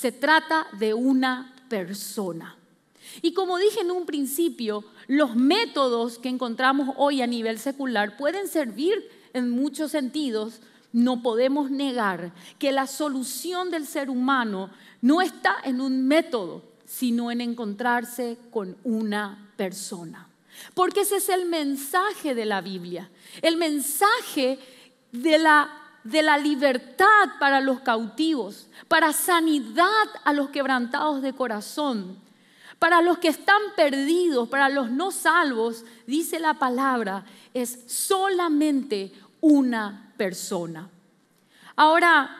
Se trata de una persona. Y como dije en un principio, los métodos que encontramos hoy a nivel secular pueden servir en muchos sentidos. No podemos negar que la solución del ser humano no está en un método, sino en encontrarse con una persona. Porque ese es el mensaje de la Biblia, el mensaje de la de la libertad para los cautivos, para sanidad a los quebrantados de corazón, para los que están perdidos, para los no salvos, dice la palabra, es solamente una persona. Ahora,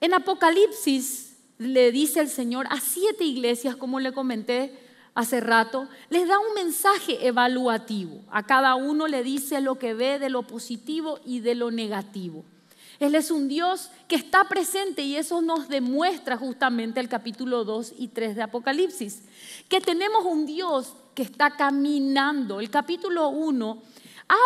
en Apocalipsis le dice el Señor a siete iglesias, como le comenté hace rato, les da un mensaje evaluativo. A cada uno le dice lo que ve de lo positivo y de lo negativo. Él es un Dios que está presente y eso nos demuestra justamente el capítulo 2 y 3 de Apocalipsis, que tenemos un Dios que está caminando. El capítulo 1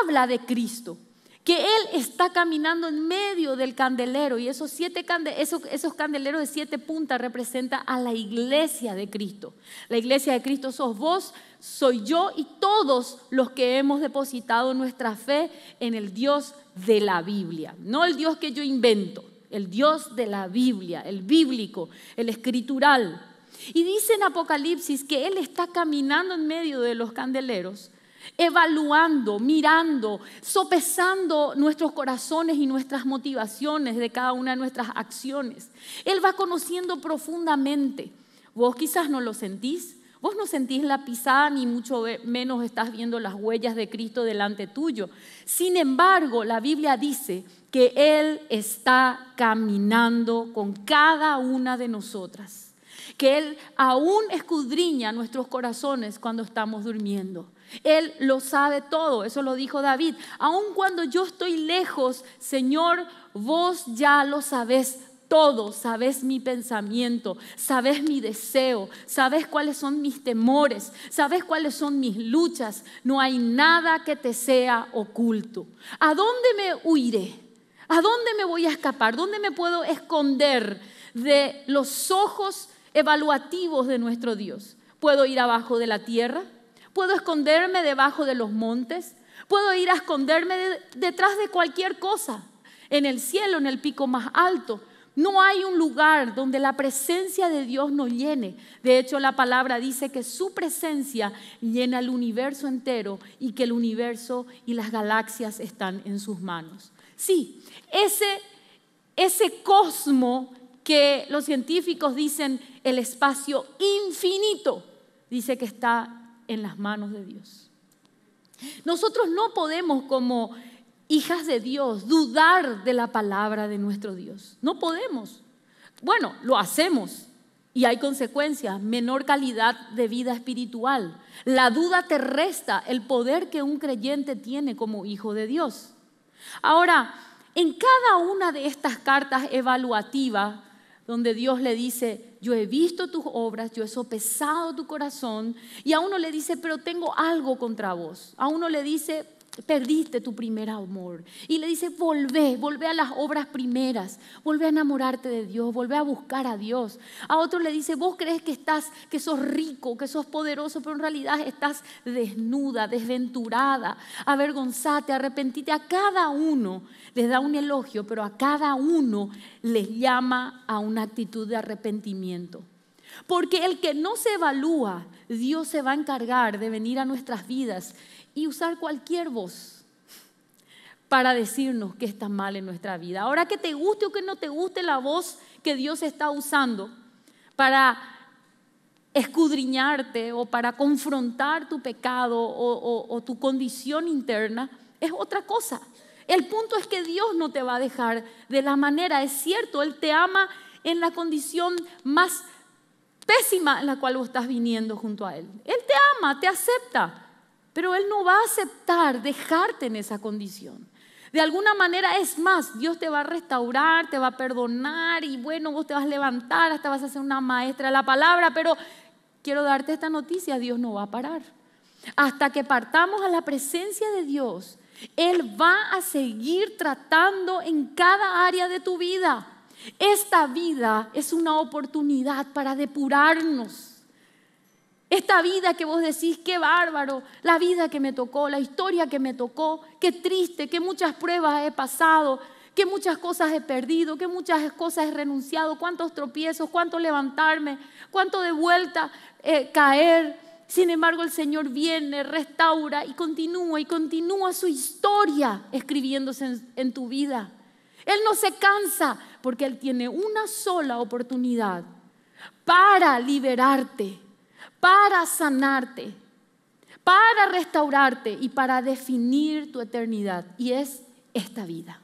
habla de Cristo, que Él está caminando en medio del candelero y esos, siete cande esos, candeleros de siete puntas representan a la iglesia de Cristo. La iglesia de Cristo sos vos, soy yo y todos los que hemos depositado nuestra fe en el Dios de la Biblia, no el Dios que yo invento, el Dios de la Biblia, el bíblico, el escritural. Y dice en Apocalipsis que Él está caminando en medio de los candeleros evaluando, mirando, sopesando nuestros corazones y nuestras motivaciones de cada una de nuestras acciones. Él va conociendo profundamente. Vos quizás no lo sentís, vos no sentís la pisada ni mucho menos estás viendo las huellas de Cristo delante tuyo. Sin embargo, la Biblia dice que Él está caminando con cada una de nosotras, que Él aún escudriña nuestros corazones cuando estamos durmiendo él lo sabe todo, eso lo dijo David. Aun cuando yo estoy lejos, Señor, vos ya lo sabes todo, sabes mi pensamiento, sabes mi deseo, sabes cuáles son mis temores, sabes cuáles son mis luchas. No hay nada que te sea oculto. ¿A dónde me huiré? ¿A dónde me voy a escapar? ¿Dónde me puedo esconder de los ojos evaluativos de nuestro Dios? ¿Puedo ir abajo de la tierra? Puedo esconderme debajo de los montes. Puedo ir a esconderme detrás de cualquier cosa. En el cielo, en el pico más alto. No hay un lugar donde la presencia de Dios no llene. De hecho, la palabra dice que su presencia llena el universo entero y que el universo y las galaxias están en sus manos. Sí, ese, ese cosmo que los científicos dicen el espacio infinito, dice que está en las manos de Dios. Nosotros no podemos como hijas de Dios dudar de la palabra de nuestro Dios. No podemos. Bueno, lo hacemos y hay consecuencias. Menor calidad de vida espiritual. La duda te resta el poder que un creyente tiene como hijo de Dios. Ahora, en cada una de estas cartas evaluativas, donde Dios le dice, yo he visto tus obras, yo he sopesado tu corazón, y a uno le dice, pero tengo algo contra vos. A uno le dice, perdiste tu primer amor. Y le dice, volvé, volvé a las obras primeras, volvé a enamorarte de Dios, volvé a buscar a Dios. A otro le dice, vos crees que estás, que sos rico, que sos poderoso, pero en realidad estás desnuda, desventurada, avergonzate, arrepentite. A cada uno les da un elogio, pero a cada uno les llama a una actitud de arrepentimiento. Porque el que no se evalúa, Dios se va a encargar de venir a nuestras vidas y usar cualquier voz para decirnos que está mal en nuestra vida. Ahora que te guste o que no te guste la voz que Dios está usando para escudriñarte o para confrontar tu pecado o, o tu condición interna, es otra cosa. El punto es que Dios no te va a dejar de la manera, es cierto, Él te ama en la condición más pésima en la cual vos estás viniendo junto a Él. Él te ama, te acepta, pero Él no va a aceptar dejarte en esa condición. De alguna manera, es más, Dios te va a restaurar, te va a perdonar y bueno, vos te vas a levantar, hasta vas a ser una maestra de la palabra, pero quiero darte esta noticia, Dios no va a parar. Hasta que partamos a la presencia de Dios, Él va a seguir tratando en cada área de tu vida. Esta vida es una oportunidad para depurarnos esta vida que vos decís, qué bárbaro, la vida que me tocó, la historia que me tocó, qué triste, qué muchas pruebas he pasado, qué muchas cosas he perdido, qué muchas cosas he renunciado, cuántos tropiezos, cuánto levantarme, cuánto de vuelta eh, caer. Sin embargo, el Señor viene, restaura y continúa y continúa su historia escribiéndose en tu vida. Él no se cansa porque Él tiene una sola oportunidad para liberarte para sanarte, para restaurarte y para definir tu eternidad. Y es esta vida.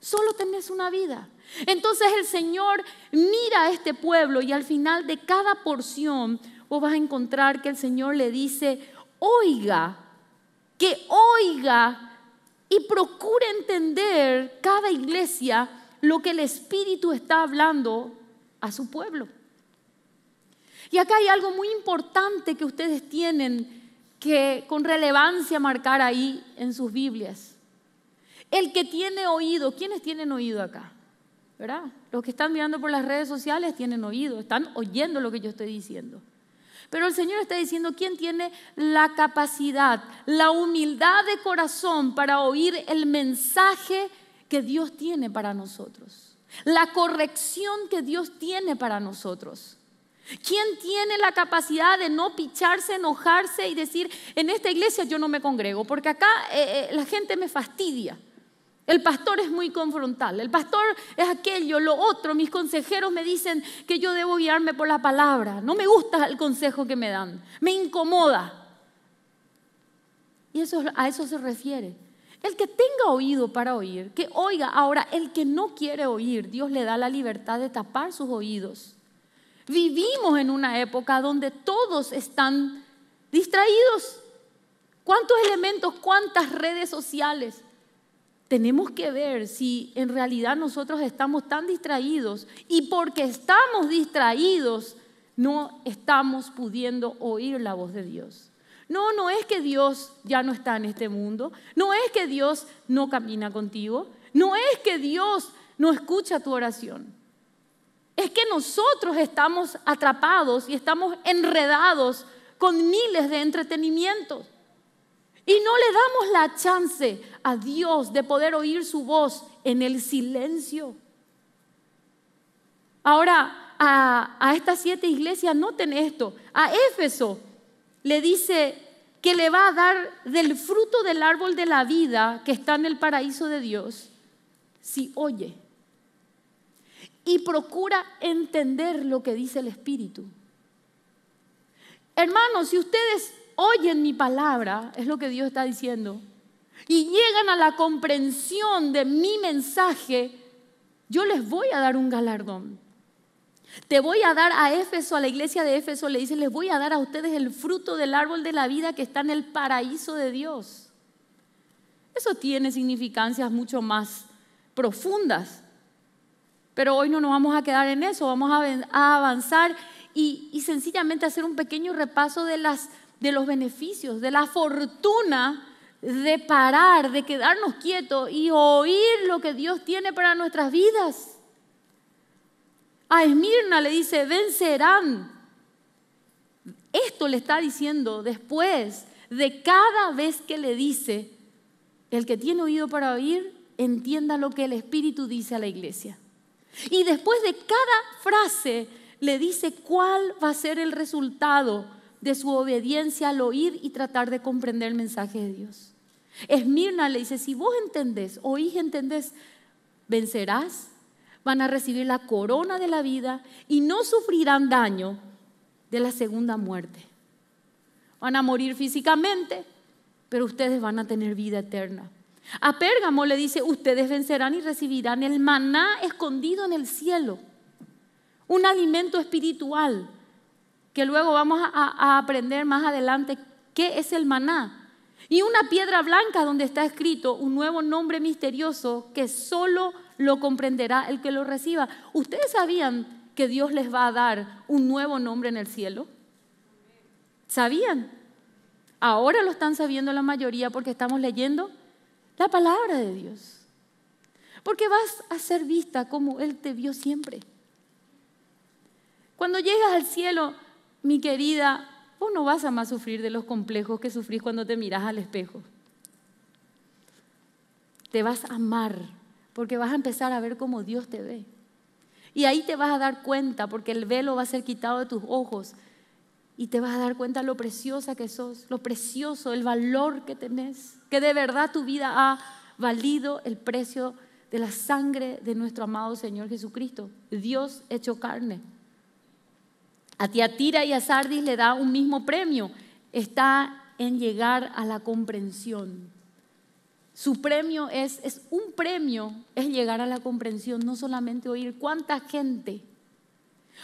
Solo tenés una vida. Entonces el Señor mira a este pueblo y al final de cada porción vos vas a encontrar que el Señor le dice, oiga, que oiga y procure entender cada iglesia lo que el Espíritu está hablando a su pueblo. Y acá hay algo muy importante que ustedes tienen que con relevancia marcar ahí en sus Biblias. El que tiene oído, ¿quiénes tienen oído acá? ¿Verdad? Los que están mirando por las redes sociales tienen oído, están oyendo lo que yo estoy diciendo. Pero el Señor está diciendo, ¿quién tiene la capacidad, la humildad de corazón para oír el mensaje que Dios tiene para nosotros? La corrección que Dios tiene para nosotros. ¿Quién tiene la capacidad de no picharse, enojarse y decir, en esta iglesia yo no me congrego, porque acá eh, eh, la gente me fastidia? El pastor es muy confrontal, el pastor es aquello, lo otro, mis consejeros me dicen que yo debo guiarme por la palabra, no me gusta el consejo que me dan, me incomoda. Y a eso se refiere. El que tenga oído para oír, que oiga. Ahora, el que no quiere oír, Dios le da la libertad de tapar sus oídos Vivimos en una época donde todos están distraídos. ¿Cuántos elementos, cuántas redes sociales? Tenemos que ver si en realidad nosotros estamos tan distraídos y porque estamos distraídos no estamos pudiendo oír la voz de Dios. No, no es que Dios ya no está en este mundo, no es que Dios no camina contigo, no es que Dios no escucha tu oración es que nosotros estamos atrapados y estamos enredados con miles de entretenimientos. Y no le damos la chance a Dios de poder oír su voz en el silencio. Ahora, a, estas siete iglesias, noten esto, a Éfeso le dice que le va a dar del fruto del árbol de la vida que está en el paraíso de Dios si oye y procura entender lo que dice el Espíritu. Hermanos, si ustedes oyen mi palabra, es lo que Dios está diciendo, y llegan a la comprensión de mi mensaje, yo les voy a dar un galardón. Te voy a dar a Éfeso, a la iglesia de Éfeso, le dice, les voy a dar a ustedes el fruto del árbol de la vida que está en el paraíso de Dios. Eso tiene significancias mucho más profundas. Pero hoy no nos vamos a quedar en eso, vamos a avanzar y, sencillamente hacer un pequeño repaso de, de los beneficios, de la fortuna de parar, de quedarnos quietos y oír lo que Dios tiene para nuestras vidas. A Esmirna le dice, vencerán. Esto le está diciendo después de cada vez que le dice, el que tiene oído para oír, entienda lo que el Espíritu dice a la iglesia. Y después de cada frase le dice cuál va a ser el resultado de su obediencia al oír y tratar de comprender el mensaje de Dios. Esmirna le dice, si vos entendés, oís, entendés, vencerás, van a recibir la corona de la vida y no sufrirán daño de la segunda muerte. Van a morir físicamente, pero ustedes van a tener vida eterna. A Pérgamo le dice, ustedes vencerán y recibirán el maná escondido en el cielo, un alimento espiritual, que luego vamos a, aprender más adelante qué es el maná. Y una piedra blanca donde está escrito un nuevo nombre misterioso que solo lo comprenderá el que lo reciba. ¿Ustedes sabían que Dios les va a dar un nuevo nombre en el cielo? ¿Sabían? Ahora lo están sabiendo la mayoría porque estamos leyendo la palabra de Dios. Porque vas a ser vista como Él te vio siempre. Cuando llegas al cielo, mi querida, vos no vas a más sufrir de los complejos que sufrís cuando te miras al espejo. Te vas a amar porque vas a empezar a ver cómo Dios te ve. Y ahí te vas a dar cuenta porque el velo va a ser quitado de tus ojos y te vas a dar cuenta lo preciosa que sos, lo precioso, el valor que tenés, que de verdad tu vida ha valido el precio de la sangre de nuestro amado Señor Jesucristo, Dios hecho carne. A Tiatira y a Sardis le da un mismo premio, está en llegar a la comprensión. Su premio es, es un premio, es llegar a la comprensión, no solamente oír cuánta gente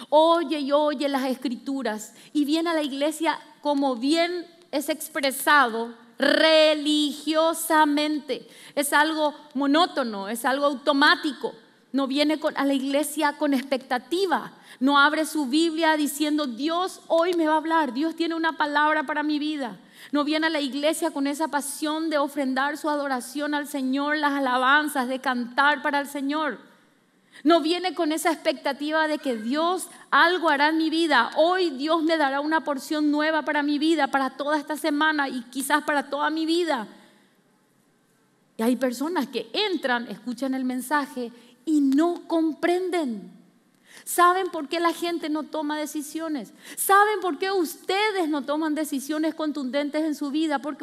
Oye y oye las escrituras y viene a la iglesia como bien es expresado religiosamente. Es algo monótono, es algo automático. No viene a la iglesia con expectativa. No abre su Biblia diciendo, Dios hoy me va a hablar, Dios tiene una palabra para mi vida. No viene a la iglesia con esa pasión de ofrendar su adoración al Señor, las alabanzas, de cantar para el Señor. No viene con esa expectativa de que Dios algo hará en mi vida. Hoy Dios me dará una porción nueva para mi vida, para toda esta semana y quizás para toda mi vida. Y hay personas que entran, escuchan el mensaje y no comprenden. Saben por qué la gente no toma decisiones. Saben por qué ustedes no toman decisiones contundentes en su vida. Porque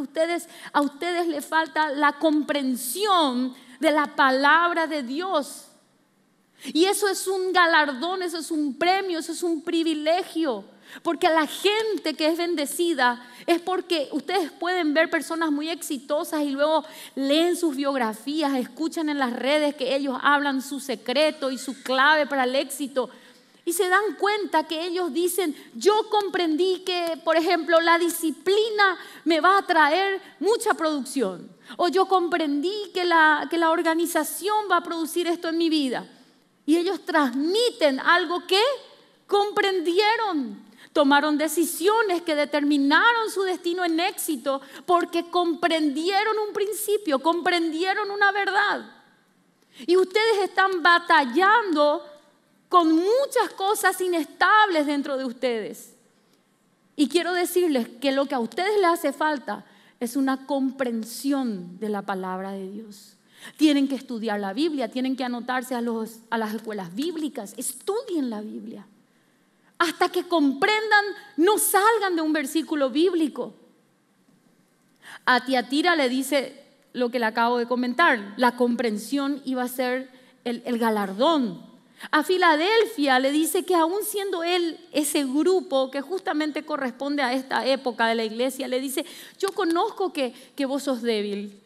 a ustedes les falta la comprensión de la palabra de Dios. Y eso es un galardón, eso es un premio, eso es un privilegio. Porque la gente que es bendecida es porque ustedes pueden ver personas muy exitosas y luego leen sus biografías, escuchan en las redes que ellos hablan su secreto y su clave para el éxito. Y se dan cuenta que ellos dicen, yo comprendí que, por ejemplo, la disciplina me va a traer mucha producción. O yo comprendí que la, que la organización va a producir esto en mi vida. Y ellos transmiten algo que comprendieron. Tomaron decisiones que determinaron su destino en éxito porque comprendieron un principio, comprendieron una verdad. Y ustedes están batallando con muchas cosas inestables dentro de ustedes. Y quiero decirles que lo que a ustedes les hace falta es una comprensión de la palabra de Dios. Tienen que estudiar la Biblia, tienen que anotarse a, las escuelas bíblicas, estudien la Biblia. Hasta que comprendan, no salgan de un versículo bíblico. A Tiatira le dice lo que le acabo de comentar, la comprensión iba a ser el, galardón a Filadelfia le dice que aún siendo él ese grupo que justamente corresponde a esta época de la iglesia, le dice, yo conozco que, que vos sos débil,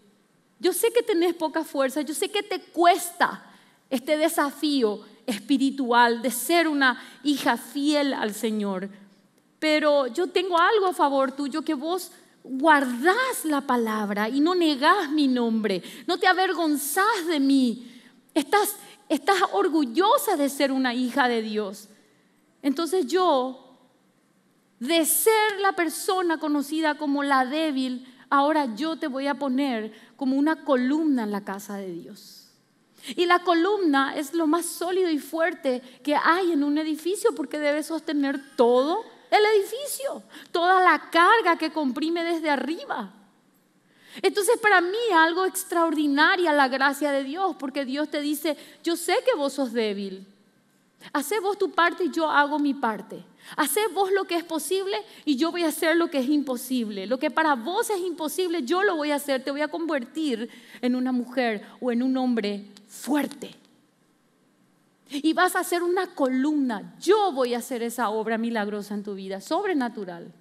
yo sé que tenés poca fuerza, yo sé que te cuesta este desafío espiritual de ser una hija fiel al Señor, pero yo tengo algo a favor tuyo que vos guardás la palabra y no negás mi nombre, no te avergonzás de mí, estás, estás orgullosa de ser una hija de Dios. Entonces yo, de ser la persona conocida como la débil, ahora yo te voy a poner como una columna en la casa de Dios. Y la columna es lo más sólido y fuerte que hay en un edificio porque debe sostener todo el edificio, toda la carga que comprime desde arriba. Entonces para mí algo extraordinaria la gracia de Dios, porque Dios te dice, yo sé que vos sos débil, hacé vos tu parte y yo hago mi parte. Haced vos lo que es posible y yo voy a hacer lo que es imposible. Lo que para vos es imposible, yo lo voy a hacer. Te voy a convertir en una mujer o en un hombre fuerte. Y vas a ser una columna. Yo voy a hacer esa obra milagrosa en tu vida, sobrenatural.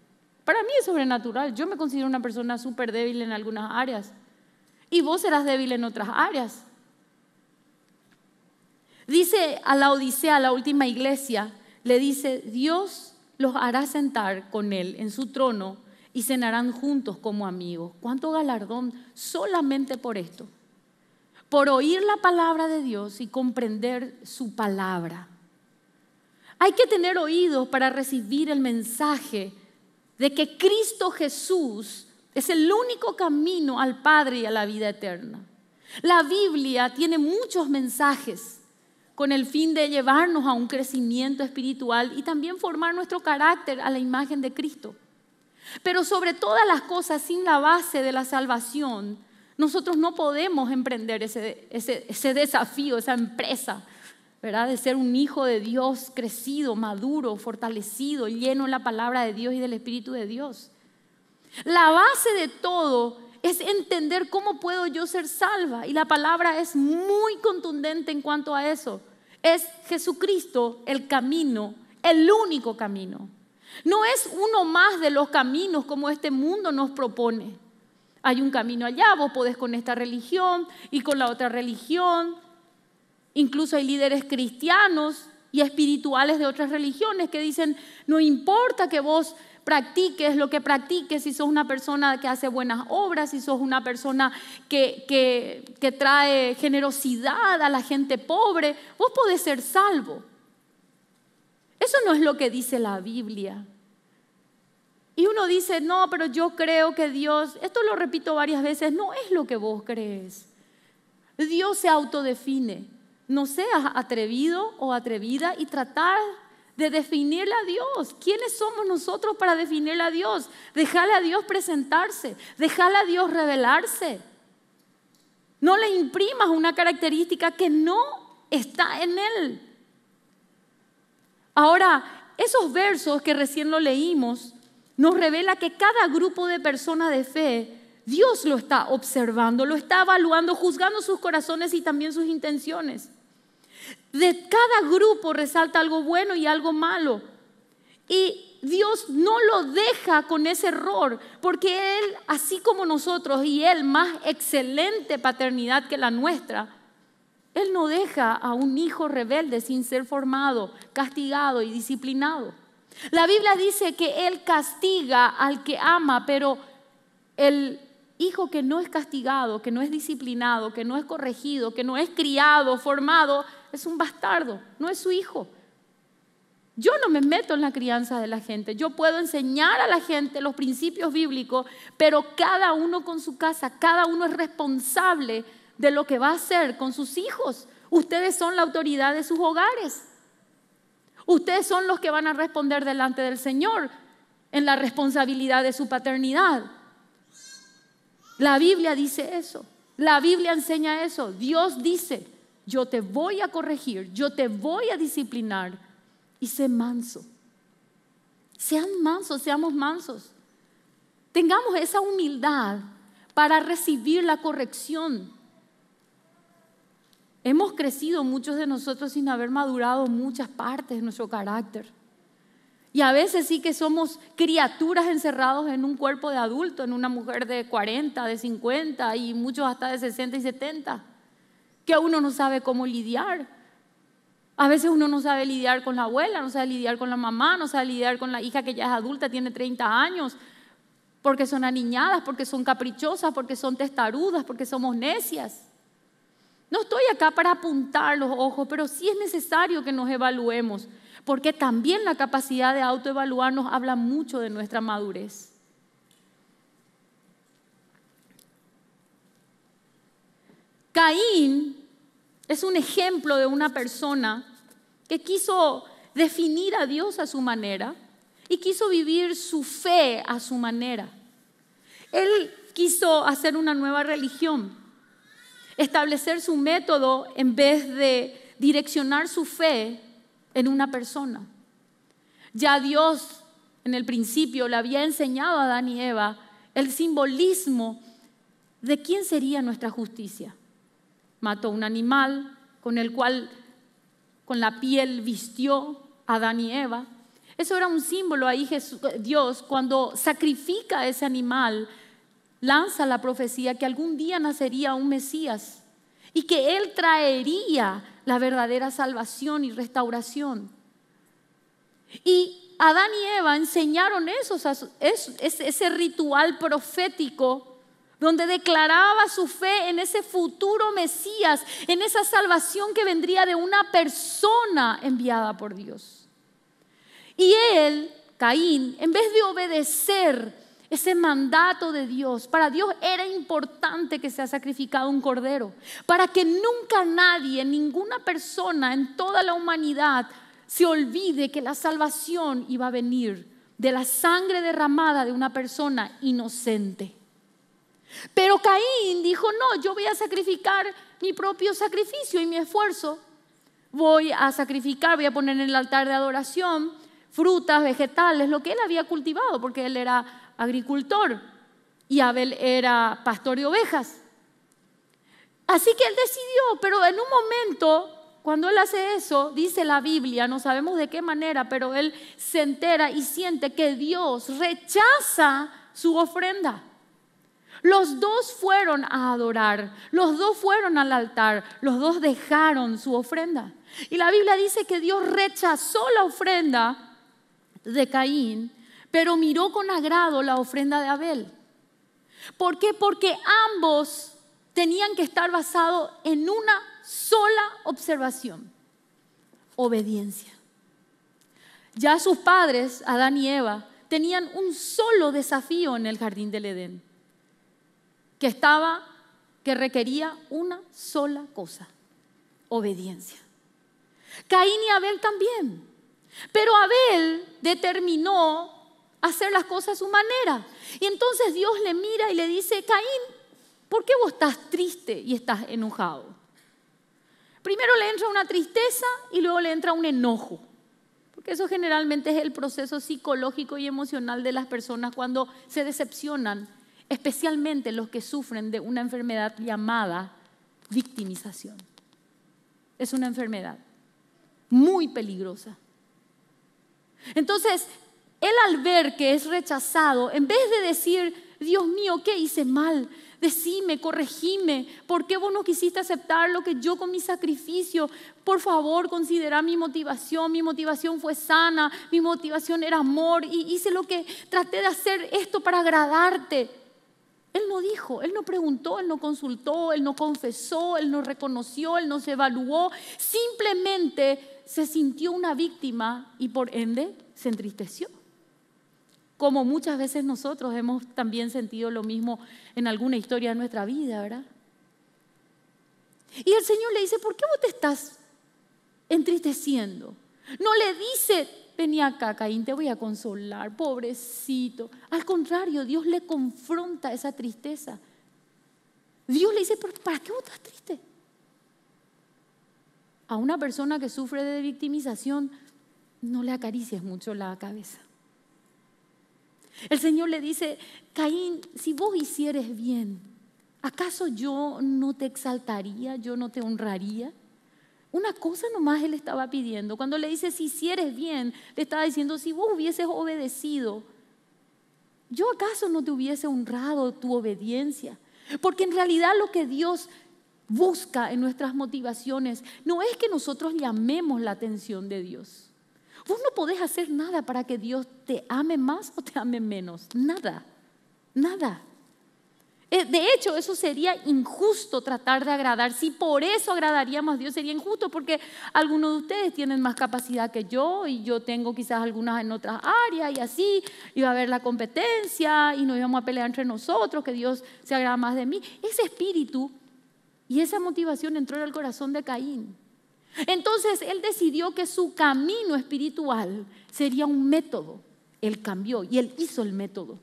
Para mí es sobrenatural. Yo me considero una persona súper débil en algunas áreas. Y vos serás débil en otras áreas. Dice a la Odisea, la última iglesia, le dice, Dios los hará sentar con él en su trono y cenarán juntos como amigos. ¿Cuánto galardón solamente por esto? Por oír la palabra de Dios y comprender su palabra. Hay que tener oídos para recibir el mensaje de que Cristo Jesús es el único camino al Padre y a la vida eterna. La Biblia tiene muchos mensajes con el fin de llevarnos a un crecimiento espiritual y también formar nuestro carácter a la imagen de Cristo. Pero sobre todas las cosas, sin la base de la salvación, nosotros no podemos emprender ese, desafío, esa empresa, ¿verdad? De ser un hijo de Dios crecido, maduro, fortalecido, lleno en la palabra de Dios y del Espíritu de Dios. La base de todo es entender cómo puedo yo ser salva. Y la palabra es muy contundente en cuanto a eso es Jesucristo el camino, el único camino. No es uno más de los caminos como este mundo nos propone. Hay un camino allá, vos podés con esta religión y con la otra religión. Incluso hay líderes cristianos y espirituales de otras religiones que dicen, no importa que vos practiques lo que practiques, si sos una persona que hace buenas obras, si sos una persona que, que, que trae generosidad a la gente pobre, vos podés ser salvo. Eso no es lo que dice la Biblia. Y uno dice, no, pero yo creo que Dios, esto lo repito varias veces, no es lo que vos crees. Dios se autodefine. No seas atrevido o atrevida y tratar de definirle a Dios. ¿Quiénes somos nosotros para definirle a Dios? Dejarle a Dios presentarse, dejarle a Dios revelarse. No le imprimas una característica que no está en él. Ahora, esos versos que recién lo leímos nos revela que cada grupo de personas de fe, Dios lo está observando, lo está evaluando, juzgando sus corazones y también sus intenciones. De cada grupo resalta algo bueno y algo malo. Y Dios no lo deja con ese error, porque Él, así como nosotros, y Él, más excelente paternidad que la nuestra, Él no deja a un hijo rebelde sin ser formado, castigado y disciplinado. La Biblia dice que Él castiga al que ama, pero el hijo que no es castigado, que no es disciplinado, que no es corregido, que no es criado, formado, es un bastardo, no es su hijo. Yo no me meto en la crianza de la gente. Yo puedo enseñar a la gente los principios bíblicos, pero cada uno con su casa, cada uno es responsable de lo que va a hacer con sus hijos. Ustedes son la autoridad de sus hogares. Ustedes son los que van a responder delante del Señor en la responsabilidad de su paternidad. La Biblia dice eso. La Biblia enseña eso. Dios dice, yo te voy a corregir, yo te voy a disciplinar y sé manso. Sean mansos, seamos mansos. Tengamos esa humildad para recibir la corrección. Hemos crecido muchos de nosotros sin haber madurado muchas partes de nuestro carácter. Y a veces sí que somos criaturas encerrados en un cuerpo de adulto, en una mujer de 40, de 50 y muchos hasta de 60 y 70 que uno no sabe cómo lidiar. A veces uno no sabe lidiar con la abuela, no sabe lidiar con la mamá, no sabe lidiar con la hija que ya es adulta, tiene 30 años, porque son aniñadas, porque son caprichosas, porque son testarudas, porque somos necias. No estoy acá para apuntar los ojos, pero sí es necesario que nos evaluemos, porque también la capacidad de autoevaluarnos habla mucho de nuestra madurez. Caín es un ejemplo de una persona que quiso definir a Dios a su manera y quiso vivir su fe a su manera. Él quiso hacer una nueva religión, establecer su método en vez de direccionar su fe en una persona. Ya Dios en el principio le había enseñado a Dan y Eva el simbolismo de quién sería nuestra justicia mató un animal con el cual con la piel vistió a Adán y Eva. Eso era un símbolo ahí Dios cuando sacrifica a ese animal, lanza la profecía que algún día nacería un Mesías y que él traería la verdadera salvación y restauración. Y Adán y Eva enseñaron esos, ese ritual profético donde declaraba su fe en ese futuro Mesías, en esa salvación que vendría de una persona enviada por Dios. Y él, Caín, en vez de obedecer ese mandato de Dios, para Dios era importante que se ha sacrificado un cordero, para que nunca nadie, ninguna persona en toda la humanidad se olvide que la salvación iba a venir de la sangre derramada de una persona inocente. Pero Caín dijo, no, yo voy a sacrificar mi propio sacrificio y mi esfuerzo. Voy a sacrificar, voy a poner en el altar de adoración frutas, vegetales, lo que él había cultivado, porque él era agricultor y Abel era pastor de ovejas. Así que él decidió, pero en un momento, cuando él hace eso, dice la Biblia, no sabemos de qué manera, pero él se entera y siente que Dios rechaza su ofrenda. Los dos fueron a adorar, los dos fueron al altar, los dos dejaron su ofrenda. Y la Biblia dice que Dios rechazó la ofrenda de Caín, pero miró con agrado la ofrenda de Abel. ¿Por qué? Porque ambos tenían que estar basados en una sola observación, obediencia. Ya sus padres, Adán y Eva, tenían un solo desafío en el jardín del Edén, que estaba, que requería una sola cosa, obediencia. Caín y Abel también. Pero Abel determinó hacer las cosas a su manera. Y entonces Dios le mira y le dice, Caín, ¿por qué vos estás triste y estás enojado? Primero le entra una tristeza y luego le entra un enojo. Porque eso generalmente es el proceso psicológico y emocional de las personas cuando se decepcionan especialmente los que sufren de una enfermedad llamada victimización. Es una enfermedad muy peligrosa. Entonces, él al ver que es rechazado, en vez de decir, Dios mío, ¿qué hice mal? Decime, corregime, ¿por qué vos no quisiste aceptar lo que yo con mi sacrificio? Por favor, considera mi motivación, mi motivación fue sana, mi motivación era amor y hice lo que traté de hacer esto para agradarte. Él no dijo, él no preguntó, él no consultó, él no confesó, él no reconoció, él no se evaluó. Simplemente se sintió una víctima y por ende se entristeció. Como muchas veces nosotros hemos también sentido lo mismo en alguna historia de nuestra vida, ¿verdad? Y el Señor le dice, ¿por qué vos te estás entristeciendo? No le dice, vení acá, Caín, te voy a consolar, pobrecito. Al contrario, Dios le confronta esa tristeza. Dios le dice, ¿Pero ¿para qué vos estás triste? A una persona que sufre de victimización, no le acaricias mucho la cabeza. El Señor le dice, Caín, si vos hicieres bien, ¿acaso yo no te exaltaría, yo no te honraría? Una cosa nomás él estaba pidiendo. Cuando le dice, si hicieres bien, le estaba diciendo, si vos hubieses obedecido, ¿yo acaso no te hubiese honrado tu obediencia? Porque en realidad lo que Dios busca en nuestras motivaciones no es que nosotros llamemos la atención de Dios. Vos no podés hacer nada para que Dios te ame más o te ame menos. Nada, nada. Eh, de hecho, eso sería injusto tratar de agradar. Si por eso agradaríamos a Dios, sería injusto porque algunos de ustedes tienen más capacidad que yo y yo tengo quizás algunas en otras áreas y así iba a haber la competencia y nos íbamos a pelear entre nosotros, que Dios se agrada más de mí. Ese espíritu y esa motivación entró en el corazón de Caín. Entonces él decidió que su camino espiritual sería un método. Él cambió y él hizo el método.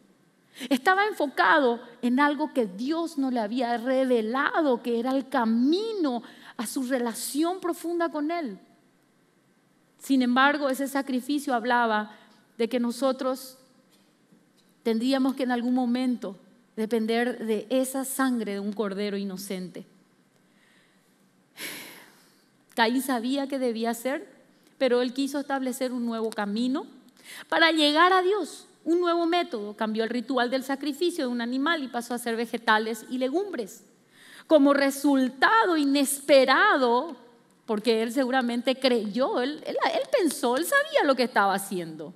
Estaba enfocado en algo que Dios no le había revelado, que era el camino a su relación profunda con Él. Sin embargo, ese sacrificio hablaba de que nosotros tendríamos que en algún momento depender de esa sangre de un cordero inocente. Caín sabía que debía hacer, pero él quiso establecer un nuevo camino para llegar a Dios. Un nuevo método cambió el ritual del sacrificio de un animal y pasó a ser vegetales y legumbres. Como resultado inesperado, porque él seguramente creyó, él, pensó, él sabía lo que estaba haciendo.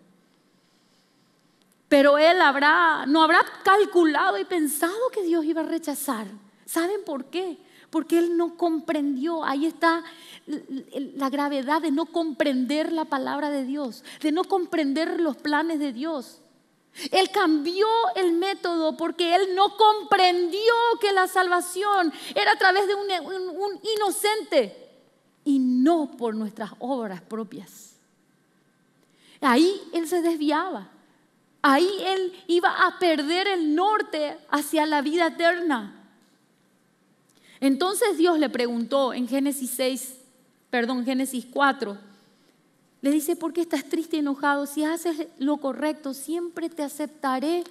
Pero él habrá, no habrá calculado y pensado que Dios iba a rechazar. ¿Saben por qué? Porque él no comprendió. Ahí está la gravedad de no comprender la palabra de Dios, de no comprender los planes de Dios. Él cambió el método porque él no comprendió que la salvación era a través de un, inocente y no por nuestras obras propias. Ahí él se desviaba. Ahí él iba a perder el norte hacia la vida eterna. Entonces Dios le preguntó en Génesis 6, perdón, Génesis 4, le dice, ¿por qué estás triste y enojado? Si haces lo correcto, siempre te aceptaré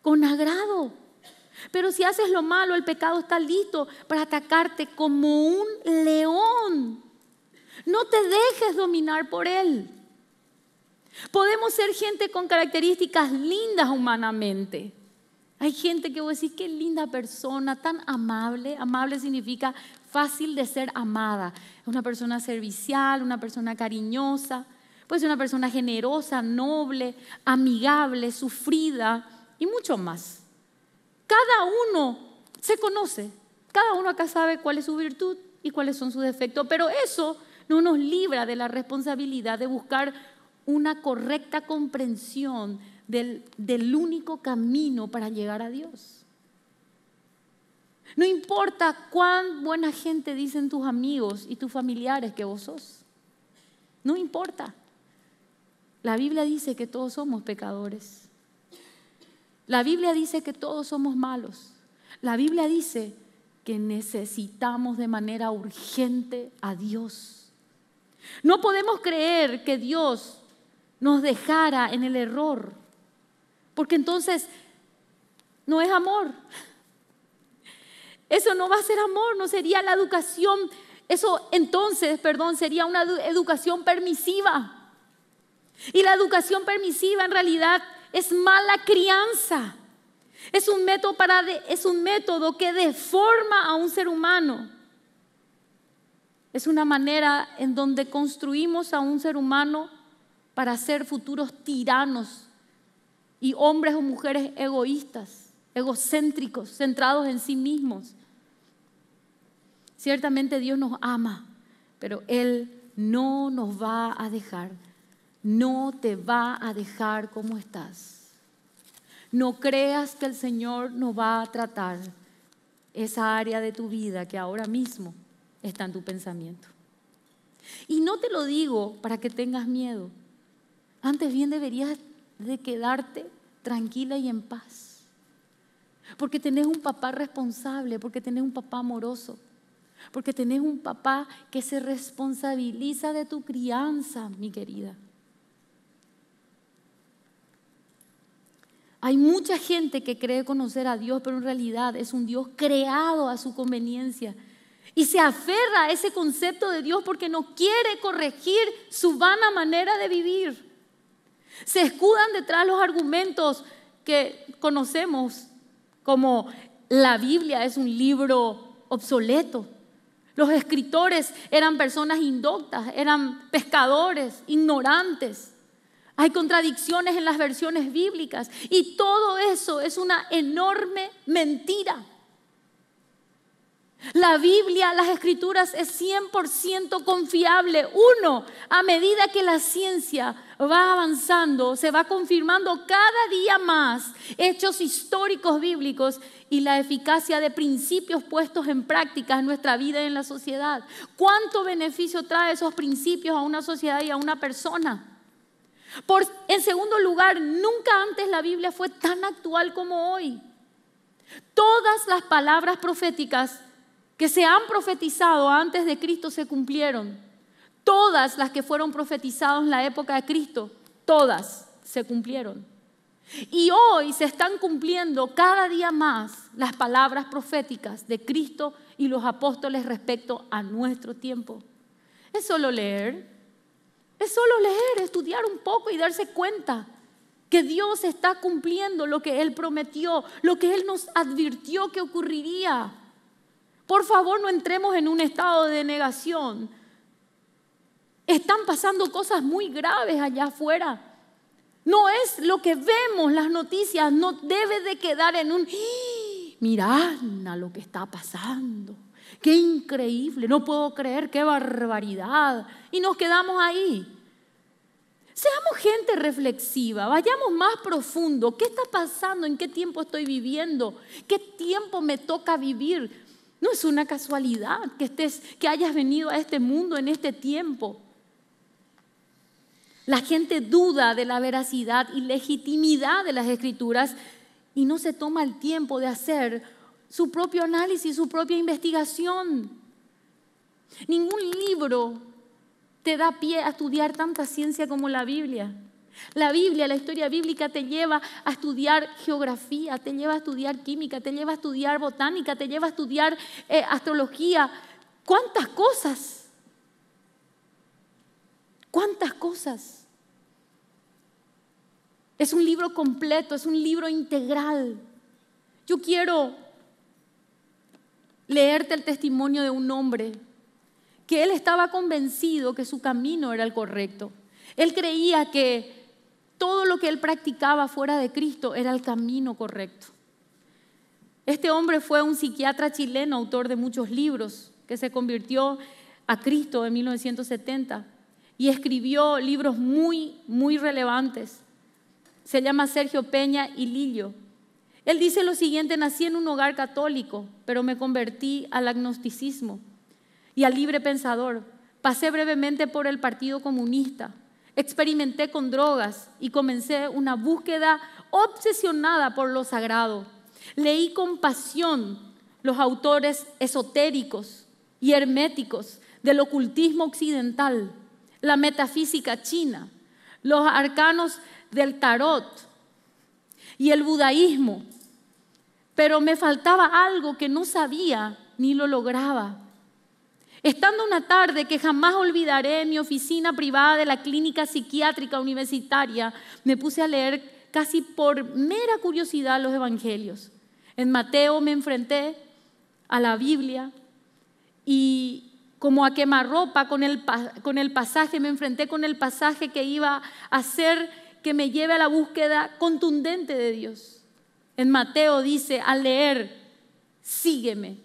con agrado. Pero si haces lo malo, el pecado está listo para atacarte como un león. No te dejes dominar por él. Podemos ser gente con características lindas humanamente. Hay gente que vos decís, qué linda persona, tan amable. Amable significa fácil de ser amada. una persona servicial, una persona cariñosa, pues una persona generosa, noble, amigable, sufrida y mucho más. Cada uno se conoce, cada uno acá sabe cuál es su virtud y cuáles son sus defectos, pero eso no nos libra de la responsabilidad de buscar una correcta comprensión del, del único camino para llegar a Dios. No importa cuán buena gente dicen tus amigos y tus familiares que vos sos. No importa. La Biblia dice que todos somos pecadores. La Biblia dice que todos somos malos. La Biblia dice que necesitamos de manera urgente a Dios. No podemos creer que Dios nos dejara en el error, porque entonces no es amor. Eso no va a ser amor, no sería la educación. Eso entonces, perdón, sería una educación permisiva. Y la educación permisiva en realidad es mala crianza. Es un método, para es un método que deforma a un ser humano. Es una manera en donde construimos a un ser humano para ser futuros tiranos y hombres o mujeres egoístas, egocéntricos, centrados en sí mismos. Ciertamente Dios nos ama, pero Él no nos va a dejar, no te va a dejar como estás. No creas que el Señor no va a tratar esa área de tu vida que ahora mismo está en tu pensamiento. Y no te lo digo para que tengas miedo. Antes bien deberías de quedarte tranquila y en paz. Porque tenés un papá responsable, porque tenés un papá amoroso, porque tenés un papá que se responsabiliza de tu crianza, mi querida. Hay mucha gente que cree conocer a Dios, pero en realidad es un Dios creado a su conveniencia. Y se aferra a ese concepto de Dios porque no quiere corregir su vana manera de vivir. Se escudan detrás los argumentos que conocemos, como la Biblia es un libro obsoleto. Los escritores eran personas indoctas, eran pescadores, ignorantes. Hay contradicciones en las versiones bíblicas y todo eso es una enorme mentira. La Biblia, las escrituras es 100% confiable. Uno, a medida que la ciencia va avanzando, se va confirmando cada día más hechos históricos bíblicos y la eficacia de principios puestos en práctica en nuestra vida y en la sociedad. ¿Cuánto beneficio trae esos principios a una sociedad y a una persona? Por, en segundo lugar, nunca antes la Biblia fue tan actual como hoy. Todas las palabras proféticas que se han profetizado antes de Cristo se cumplieron. Todas las que fueron profetizadas en la época de Cristo, todas se cumplieron. Y hoy se están cumpliendo cada día más las palabras proféticas de Cristo y los apóstoles respecto a nuestro tiempo. Es solo leer, es solo leer, estudiar un poco y darse cuenta que Dios está cumpliendo lo que Él prometió, lo que Él nos advirtió que ocurriría. Por favor, no entremos en un estado de negación. Están pasando cosas muy graves allá afuera. No es lo que vemos, las noticias no debe de quedar en un, ¡Ah! mirad lo que está pasando, qué increíble, no puedo creer, qué barbaridad. Y nos quedamos ahí. Seamos gente reflexiva, vayamos más profundo. ¿Qué está pasando? ¿En qué tiempo estoy viviendo? ¿Qué tiempo me toca vivir? No es una casualidad que estés, que hayas venido a este mundo en este tiempo. La gente duda de la veracidad y legitimidad de las escrituras y no se toma el tiempo de hacer su propio análisis, su propia investigación. Ningún libro te da pie a estudiar tanta ciencia como la Biblia. La Biblia, la historia bíblica te lleva a estudiar geografía, te lleva a estudiar química, te lleva a estudiar botánica, te lleva a estudiar eh, astrología. ¿Cuántas cosas? ¿Cuántas cosas? Es un libro completo, es un libro integral. Yo quiero leerte el testimonio de un hombre que él estaba convencido que su camino era el correcto. Él creía que todo lo que él practicaba fuera de Cristo era el camino correcto. Este hombre fue un psiquiatra chileno, autor de muchos libros, que se convirtió a Cristo en 1970 y escribió libros muy, muy relevantes. Se llama Sergio Peña y Lillo. Él dice lo siguiente, nací en un hogar católico, pero me convertí al agnosticismo y al libre pensador. Pasé brevemente por el Partido Comunista, experimenté con drogas y comencé una búsqueda obsesionada por lo sagrado. Leí con pasión los autores esotéricos y herméticos del ocultismo occidental la metafísica china, los arcanos del tarot y el budaísmo. Pero me faltaba algo que no sabía ni lo lograba. Estando una tarde que jamás olvidaré en mi oficina privada de la clínica psiquiátrica universitaria, me puse a leer casi por mera curiosidad los evangelios. En Mateo me enfrenté a la Biblia y como a quemarropa con el, con el pasaje, me enfrenté con el pasaje que iba a hacer que me lleve a la búsqueda contundente de Dios. En Mateo dice, al leer, sígueme.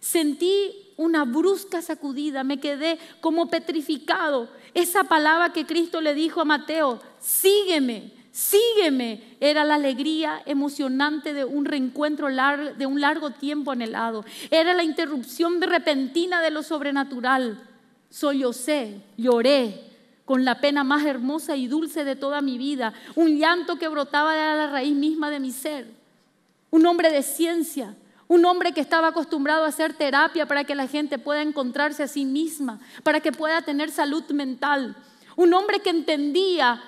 Sentí una brusca sacudida, me quedé como petrificado. Esa palabra que Cristo le dijo a Mateo, sígueme. Sígueme era la alegría emocionante de un reencuentro de un largo tiempo anhelado. Era la interrupción repentina de lo sobrenatural. Sollocé, lloré con la pena más hermosa y dulce de toda mi vida, un llanto que brotaba de la raíz misma de mi ser. Un hombre de ciencia, un hombre que estaba acostumbrado a hacer terapia para que la gente pueda encontrarse a sí misma, para que pueda tener salud mental. Un hombre que entendía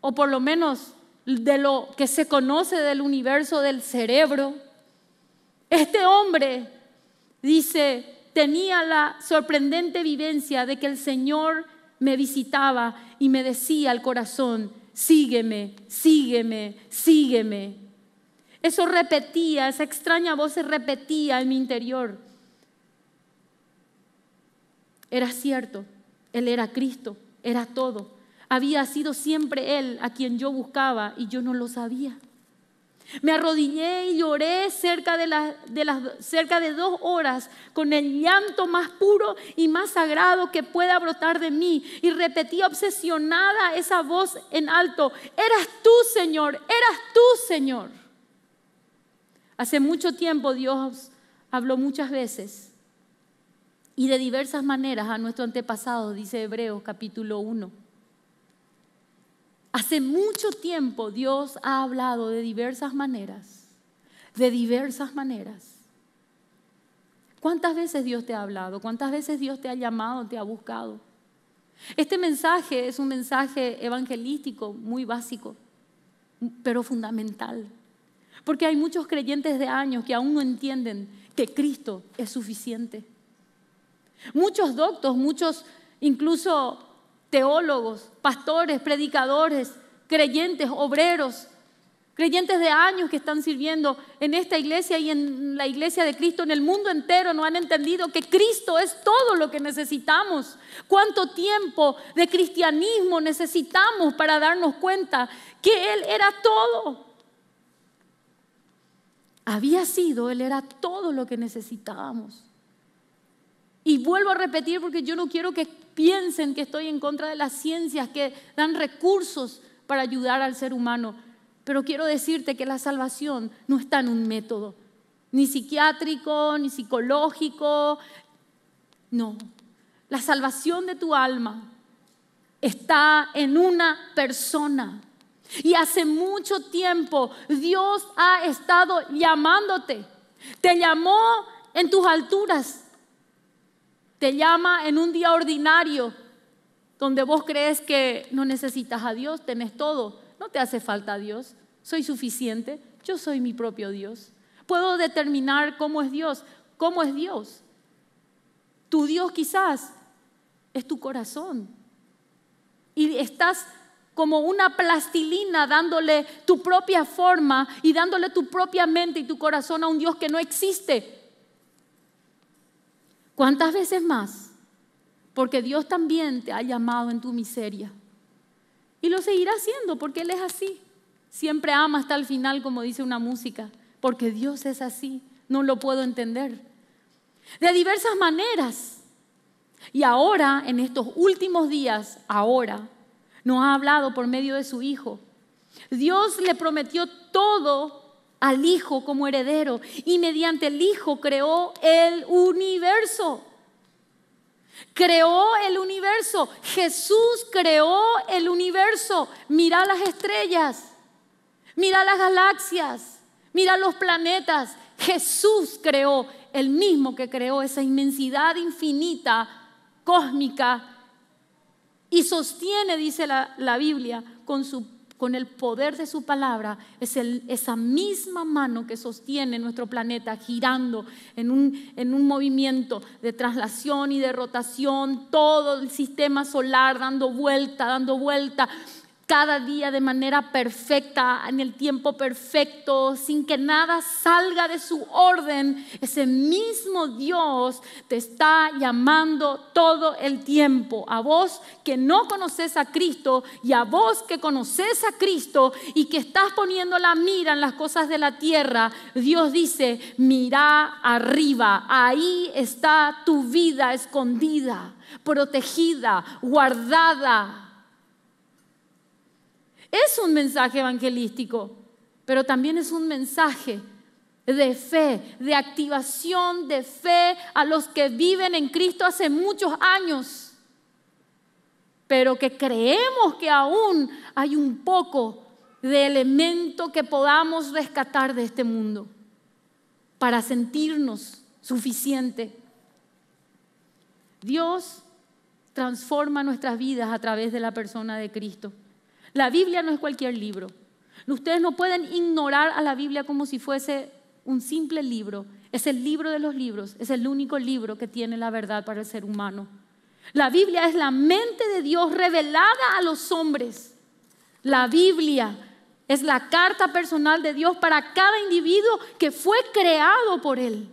o por lo menos de lo que se conoce del universo del cerebro, este hombre, dice, tenía la sorprendente vivencia de que el Señor me visitaba y me decía al corazón, sígueme, sígueme, sígueme. Eso repetía, esa extraña voz se repetía en mi interior. Era cierto, Él era Cristo, era todo había sido siempre Él a quien yo buscaba y yo no lo sabía. Me arrodillé y lloré cerca de, de las, cerca de dos horas con el llanto más puro y más sagrado que pueda brotar de mí. Y repetí obsesionada esa voz en alto, eras tú Señor, eras tú Señor. Hace mucho tiempo Dios habló muchas veces y de diversas maneras a nuestro antepasado, dice Hebreos capítulo 1. Hace mucho tiempo Dios ha hablado de diversas maneras, de diversas maneras. ¿Cuántas veces Dios te ha hablado? ¿Cuántas veces Dios te ha llamado, te ha buscado? Este mensaje es un mensaje evangelístico muy básico, pero fundamental. Porque hay muchos creyentes de años que aún no entienden que Cristo es suficiente. Muchos doctos, muchos incluso teólogos, pastores, predicadores, creyentes, obreros, creyentes de años que están sirviendo en esta iglesia y en la iglesia de Cristo en el mundo entero no han entendido que Cristo es todo lo que necesitamos. ¿Cuánto tiempo de cristianismo necesitamos para darnos cuenta que Él era todo? Había sido, Él era todo lo que necesitábamos. Y vuelvo a repetir porque yo no quiero que piensen que estoy en contra de las ciencias que dan recursos para ayudar al ser humano. Pero quiero decirte que la salvación no está en un método, ni psiquiátrico, ni psicológico. No, la salvación de tu alma está en una persona. Y hace mucho tiempo Dios ha estado llamándote. Te llamó en tus alturas, te llama en un día ordinario donde vos crees que no necesitas a Dios, tenés todo. No te hace falta Dios. Soy suficiente. Yo soy mi propio Dios. Puedo determinar cómo es Dios. ¿Cómo es Dios? Tu Dios quizás es tu corazón. Y estás como una plastilina dándole tu propia forma y dándole tu propia mente y tu corazón a un Dios que no existe. ¿Cuántas veces más? Porque Dios también te ha llamado en tu miseria. Y lo seguirá haciendo porque Él es así. Siempre ama hasta el final, como dice una música, porque Dios es así. No lo puedo entender. De diversas maneras. Y ahora, en estos últimos días, ahora, nos ha hablado por medio de su Hijo. Dios le prometió todo al Hijo como heredero y mediante el Hijo creó el universo. Creó el universo. Jesús creó el universo. Mira las estrellas. Mira las galaxias. Mira los planetas. Jesús creó el mismo que creó esa inmensidad infinita, cósmica, y sostiene, dice la, la Biblia, con su con el poder de su palabra, es el, esa misma mano que sostiene nuestro planeta girando en un, en un movimiento de traslación y de rotación, todo el sistema solar dando vuelta, dando vuelta cada día de manera perfecta, en el tiempo perfecto, sin que nada salga de su orden, ese mismo Dios te está llamando todo el tiempo. A vos que no conoces a Cristo y a vos que conoces a Cristo y que estás poniendo la mira en las cosas de la tierra, Dios dice, mira arriba, ahí está tu vida escondida, protegida, guardada es un mensaje evangelístico, pero también es un mensaje de fe, de activación de fe a los que viven en Cristo hace muchos años, pero que creemos que aún hay un poco de elemento que podamos rescatar de este mundo para sentirnos suficiente. Dios transforma nuestras vidas a través de la persona de Cristo. La Biblia no es cualquier libro. Ustedes no pueden ignorar a la Biblia como si fuese un simple libro. Es el libro de los libros, es el único libro que tiene la verdad para el ser humano. La Biblia es la mente de Dios revelada a los hombres. La Biblia es la carta personal de Dios para cada individuo que fue creado por Él.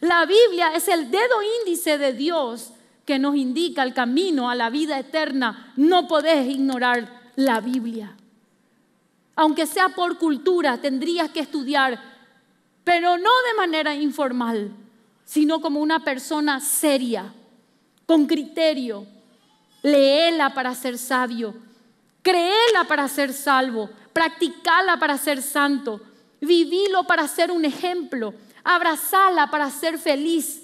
La Biblia es el dedo índice de Dios que nos indica el camino a la vida eterna. No podés ignorar la Biblia. Aunque sea por cultura, tendrías que estudiar, pero no de manera informal, sino como una persona seria, con criterio. Leela para ser sabio, créela para ser salvo, practicala para ser santo, vivilo para ser un ejemplo, abrazala para ser feliz,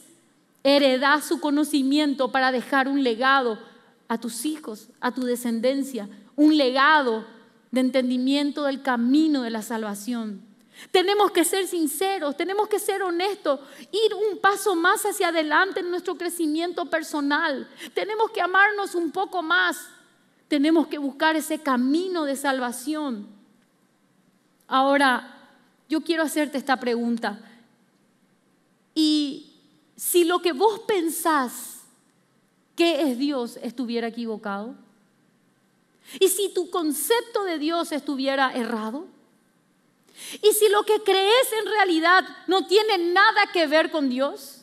heredá su conocimiento para dejar un legado a tus hijos, a tu descendencia, un legado de entendimiento del camino de la salvación. Tenemos que ser sinceros, tenemos que ser honestos, ir un paso más hacia adelante en nuestro crecimiento personal. Tenemos que amarnos un poco más. Tenemos que buscar ese camino de salvación. Ahora, yo quiero hacerte esta pregunta. Y si lo que vos pensás que es Dios estuviera equivocado, ¿Y si tu concepto de Dios estuviera errado? ¿Y si lo que crees en realidad no tiene nada que ver con Dios?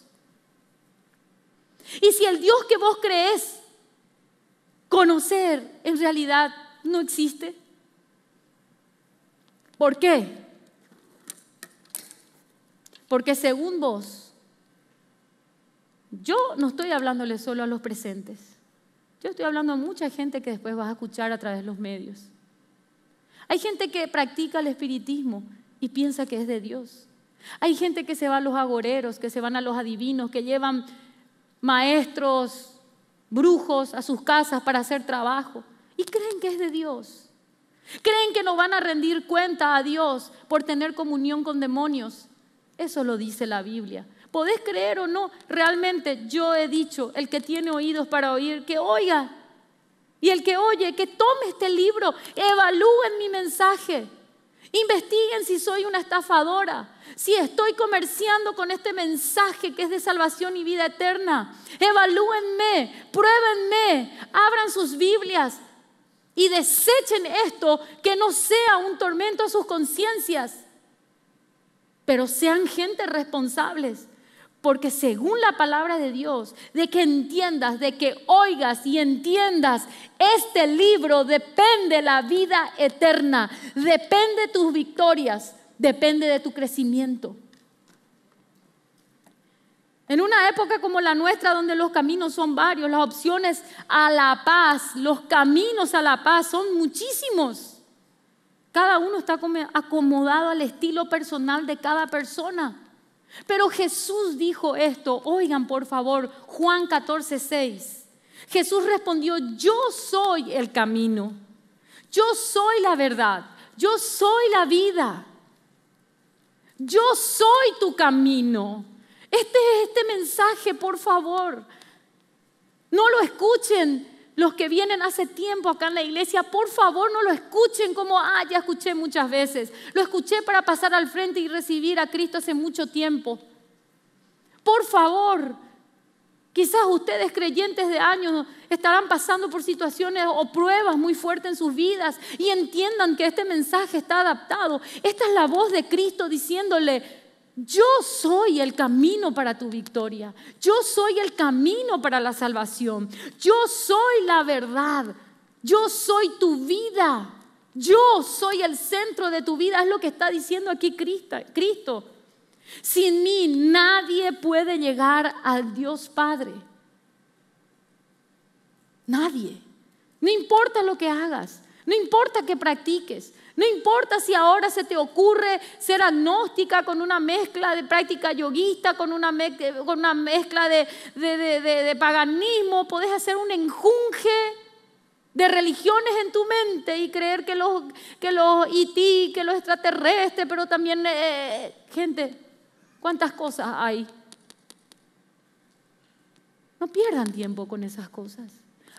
¿Y si el Dios que vos crees conocer en realidad no existe? ¿Por qué? Porque según vos, yo no estoy hablándole solo a los presentes. Yo estoy hablando a mucha gente que después vas a escuchar a través de los medios. Hay gente que practica el espiritismo y piensa que es de Dios. Hay gente que se va a los agoreros, que se van a los adivinos, que llevan maestros, brujos a sus casas para hacer trabajo y creen que es de Dios. Creen que no van a rendir cuenta a Dios por tener comunión con demonios. Eso lo dice la Biblia podés creer o no, realmente yo he dicho, el que tiene oídos para oír, que oiga. Y el que oye, que tome este libro, evalúen mi mensaje. Investiguen si soy una estafadora, si estoy comerciando con este mensaje que es de salvación y vida eterna. Evalúenme, pruébenme, abran sus Biblias y desechen esto que no sea un tormento a sus conciencias. Pero sean gente responsables, porque según la palabra de Dios, de que entiendas, de que oigas y entiendas, este libro depende la vida eterna, depende tus victorias, depende de tu crecimiento. En una época como la nuestra, donde los caminos son varios, las opciones a la paz, los caminos a la paz son muchísimos. Cada uno está acomodado al estilo personal de cada persona. Pero Jesús dijo esto, oigan por favor, Juan 14, 6. Jesús respondió, yo soy el camino, yo soy la verdad, yo soy la vida, yo soy tu camino. Este es este mensaje, por favor. No lo escuchen los que vienen hace tiempo acá en la iglesia, por favor no lo escuchen como, ah, ya escuché muchas veces. Lo escuché para pasar al frente y recibir a Cristo hace mucho tiempo. Por favor, quizás ustedes creyentes de años estarán pasando por situaciones o pruebas muy fuertes en sus vidas y entiendan que este mensaje está adaptado. Esta es la voz de Cristo diciéndole, yo soy el camino para tu victoria. Yo soy el camino para la salvación. Yo soy la verdad. Yo soy tu vida. Yo soy el centro de tu vida. Es lo que está diciendo aquí Cristo. Sin mí nadie puede llegar al Dios Padre. Nadie. No importa lo que hagas. No importa que practiques. No importa si ahora se te ocurre ser agnóstica con una mezcla de práctica yoguista, con una, mezcla de, paganismo, podés hacer un enjunge de religiones en tu mente y creer que los, que e que los extraterrestres, pero también, eh, gente, ¿cuántas cosas hay? No pierdan tiempo con esas cosas.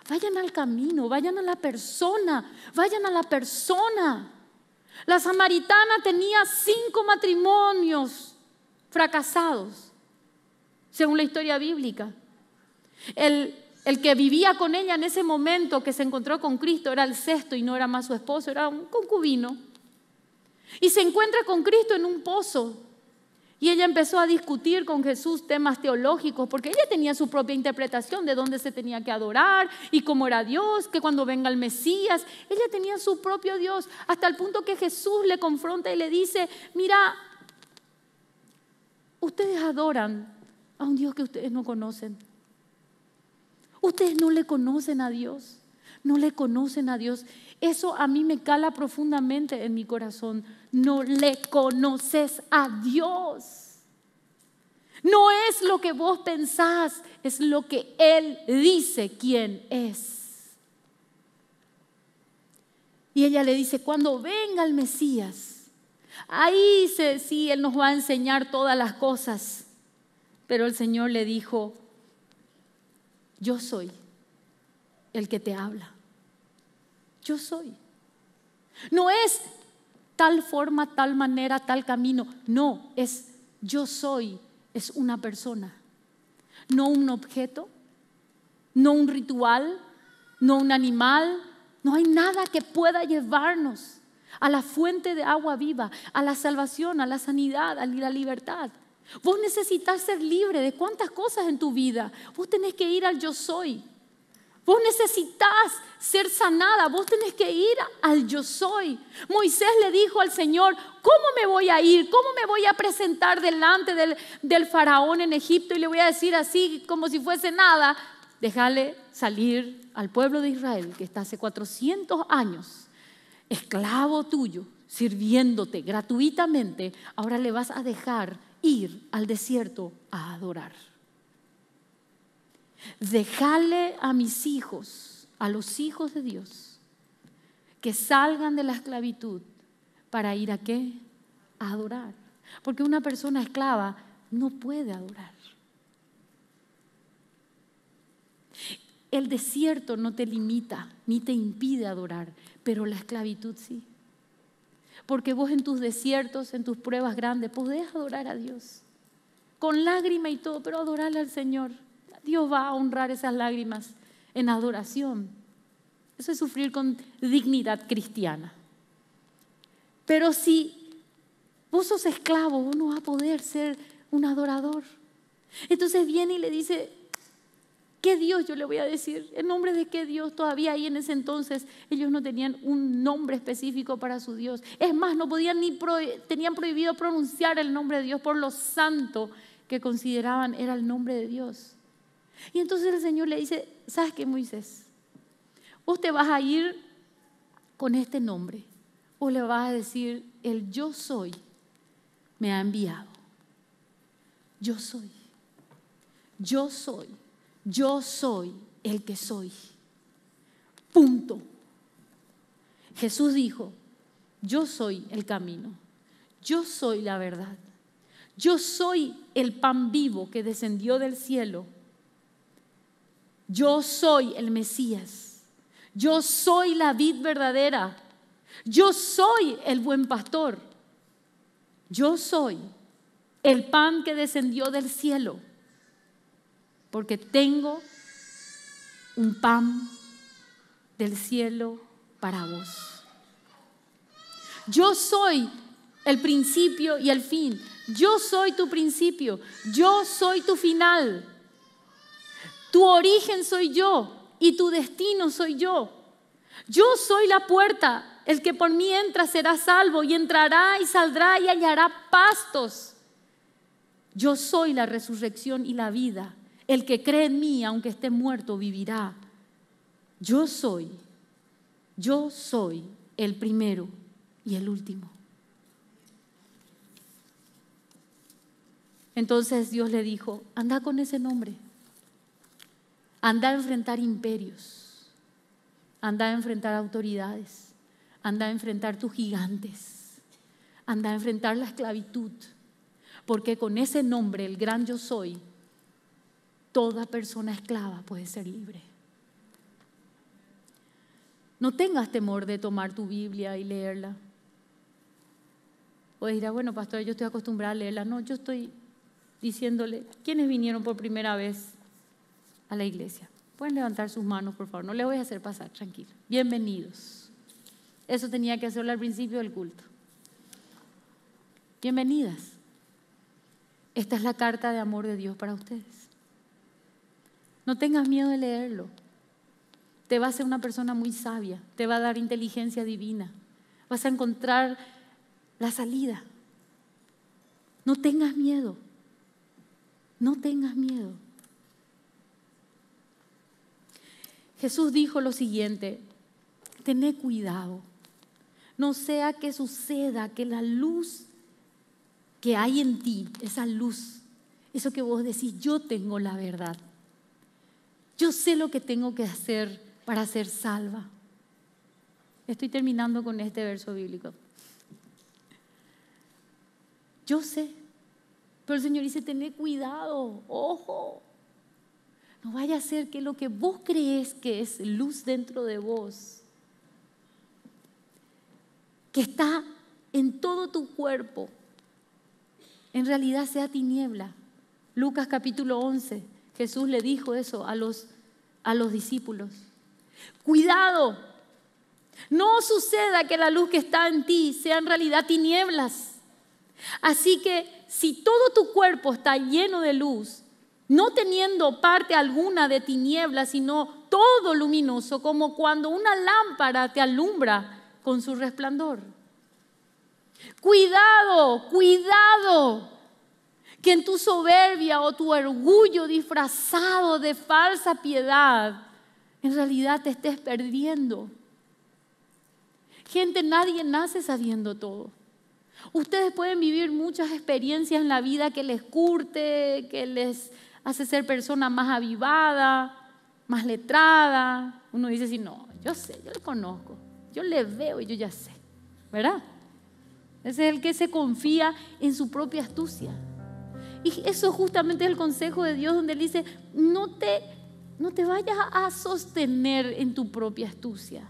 Vayan al camino, vayan a la persona, vayan a la persona. La samaritana tenía cinco matrimonios fracasados, según la historia bíblica. El, que vivía con ella en ese momento que se encontró con Cristo era el sexto y no era más su esposo, era un concubino. Y se encuentra con Cristo en un pozo y ella empezó a discutir con Jesús temas teológicos, porque ella tenía su propia interpretación de dónde se tenía que adorar y cómo era Dios, que cuando venga el Mesías, ella tenía su propio Dios, hasta el punto que Jesús le confronta y le dice, mira, ustedes adoran a un Dios que ustedes no conocen. Ustedes no le conocen a Dios, no le conocen a Dios. Eso a mí me cala profundamente en mi corazón. No le conoces a Dios. No es lo que vos pensás, es lo que Él dice quién es. Y ella le dice, cuando venga el Mesías, ahí se, sí, Él nos va a enseñar todas las cosas. Pero el Señor le dijo, yo soy el que te habla yo soy. No es tal forma, tal manera, tal camino. No, es yo soy, es una persona. No un objeto, no un ritual, no un animal. No hay nada que pueda llevarnos a la fuente de agua viva, a la salvación, a la sanidad, a la libertad. Vos necesitas ser libre de cuántas cosas en tu vida. Vos tenés que ir al yo soy. Vos necesitas ser sanada, vos tenés que ir al yo soy. Moisés le dijo al Señor, ¿cómo me voy a ir? ¿Cómo me voy a presentar delante del, del faraón en Egipto? Y le voy a decir así como si fuese nada, déjale salir al pueblo de Israel que está hace 400 años, esclavo tuyo, sirviéndote gratuitamente, ahora le vas a dejar ir al desierto a adorar. Dejale a mis hijos, a los hijos de Dios, que salgan de la esclavitud para ir a qué? A adorar. Porque una persona esclava no puede adorar. El desierto no te limita ni te impide adorar, pero la esclavitud sí. Porque vos en tus desiertos, en tus pruebas grandes, podés adorar a Dios. Con lágrima y todo, pero adorarle al Señor. Dios va a honrar esas lágrimas en adoración. Eso es sufrir con dignidad cristiana. Pero si vos sos esclavo, vos no vas a poder ser un adorador. Entonces viene y le dice, ¿qué Dios yo le voy a decir? ¿En nombre de qué Dios? Todavía ahí en ese entonces ellos no tenían un nombre específico para su Dios. Es más, no podían ni tenían prohibido pronunciar el nombre de Dios por lo santo que consideraban era el nombre de Dios. Y entonces el Señor le dice, ¿sabes qué, Moisés? Vos te vas a ir con este nombre. O le vas a decir, el yo soy me ha enviado. Yo soy. Yo soy. Yo soy el que soy. Punto. Jesús dijo, yo soy el camino. Yo soy la verdad. Yo soy el pan vivo que descendió del cielo yo soy el Mesías, yo soy la vid verdadera, yo soy el buen pastor, yo soy el pan que descendió del cielo, porque tengo un pan del cielo para vos. Yo soy el principio y el fin. Yo soy tu principio. Yo soy tu final. Tu origen soy yo y tu destino soy yo. Yo soy la puerta. El que por mí entra será salvo y entrará y saldrá y hallará pastos. Yo soy la resurrección y la vida. El que cree en mí, aunque esté muerto, vivirá. Yo soy. Yo soy el primero y el último. Entonces Dios le dijo, anda con ese nombre. Anda a enfrentar imperios, anda a enfrentar autoridades, anda a enfrentar tus gigantes, anda a enfrentar la esclavitud, porque con ese nombre, el gran yo soy, toda persona esclava puede ser libre. No tengas temor de tomar tu Biblia y leerla. O dirás, bueno, pastor, yo estoy acostumbrada a leerla. No, yo estoy diciéndole, ¿quiénes vinieron por primera vez a la iglesia. Pueden levantar sus manos, por favor. No les voy a hacer pasar, tranquilo. Bienvenidos. Eso tenía que hacerlo al principio del culto. Bienvenidas. Esta es la carta de amor de Dios para ustedes. No tengas miedo de leerlo. Te va a hacer una persona muy sabia, te va a dar inteligencia divina. Vas a encontrar la salida. No tengas miedo. No tengas miedo. Jesús dijo lo siguiente, tened cuidado, no sea que suceda que la luz que hay en ti, esa luz, eso que vos decís, yo tengo la verdad, yo sé lo que tengo que hacer para ser salva. Estoy terminando con este verso bíblico. Yo sé, pero el Señor dice, tened cuidado, ojo, no vaya a ser que lo que vos crees que es luz dentro de vos, que está en todo tu cuerpo, en realidad sea tiniebla. Lucas capítulo 11, Jesús le dijo eso a los, a los discípulos. Cuidado, no suceda que la luz que está en ti sea en realidad tinieblas. Así que si todo tu cuerpo está lleno de luz, no teniendo parte alguna de tinieblas, sino todo luminoso, como cuando una lámpara te alumbra con su resplandor. Cuidado, cuidado, que en tu soberbia o tu orgullo disfrazado de falsa piedad, en realidad te estés perdiendo. Gente, nadie nace sabiendo todo. Ustedes pueden vivir muchas experiencias en la vida que les curte, que les hace ser persona más avivada, más letrada. Uno dice si no, yo sé, yo le conozco, yo le veo y yo ya sé, ¿verdad? Ese es el que se confía en su propia astucia. Y eso justamente es el consejo de Dios donde él dice, no te, no te vayas a sostener en tu propia astucia.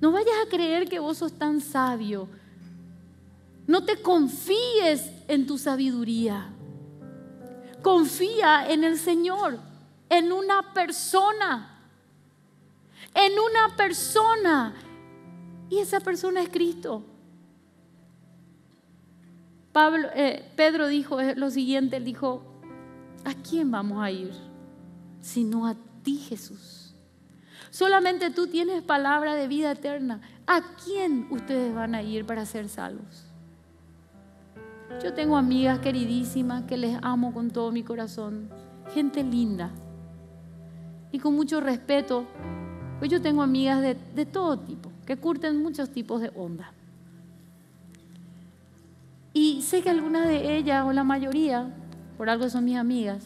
No vayas a creer que vos sos tan sabio. No te confíes en tu sabiduría confía en el Señor, en una persona, en una persona. Y esa persona es Cristo. Pablo, eh, Pedro dijo eh, lo siguiente, él dijo, ¿a quién vamos a ir? Sino a ti, Jesús. Solamente tú tienes palabra de vida eterna. ¿A quién ustedes van a ir para ser salvos? Yo tengo amigas queridísimas que les amo con todo mi corazón, gente linda y con mucho respeto, pues yo tengo amigas de, todo tipo, que curten muchos tipos de onda. Y sé que algunas de ellas, o la mayoría, por algo son mis amigas,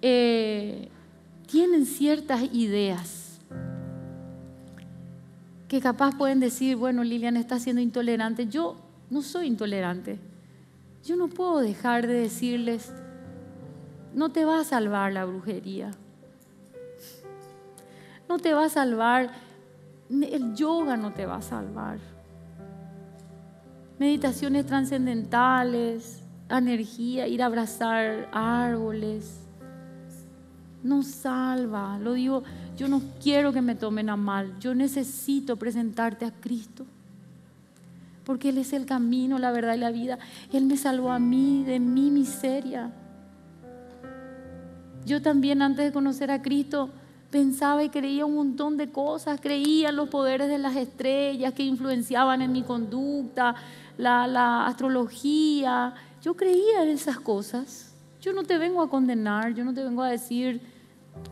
eh, tienen ciertas ideas que capaz pueden decir, bueno, Lilian está siendo intolerante. Yo no soy intolerante yo no puedo dejar de decirles, no te va a salvar la brujería, no te va a salvar, el yoga no te va a salvar, meditaciones trascendentales, energía, ir a abrazar árboles, no salva, lo digo, yo no quiero que me tomen a mal, yo necesito presentarte a Cristo porque Él es el camino, la verdad y la vida. Él me salvó a mí de mi miseria. Yo también antes de conocer a Cristo pensaba y creía un montón de cosas, creía en los poderes de las estrellas que influenciaban en mi conducta, la, astrología. Yo creía en esas cosas. Yo no te vengo a condenar, yo no te vengo a decir,